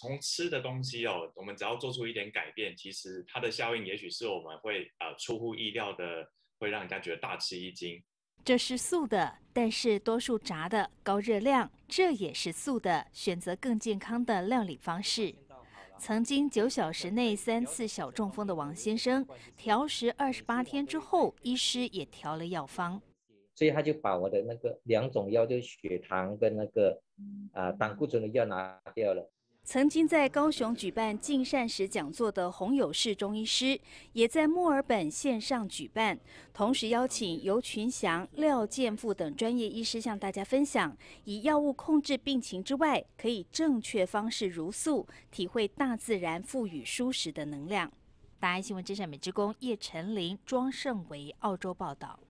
从吃的东西哦，我们只要做出一点改变，其实它的效应也许是我们会呃出乎意料的，会让人家觉得大吃一惊。这是素的，但是多数炸的高热量，这也是素的，选择更健康的料理方式。曾经九小时内三次小中风的王先生，调食二十八天之后，医师也调了药方。所以他就把我的那个两种药，就血糖跟那个啊胆固醇的药拿掉了。曾经在高雄举办进膳时讲座的洪友氏中医师，也在墨尔本线上举办，同时邀请尤群祥、廖建富等专业医师向大家分享：以药物控制病情之外，可以正确方式茹素，体会大自然赋予舒适的能量。《大案：新闻》真善美之工，叶晨林、庄胜维澳洲报道。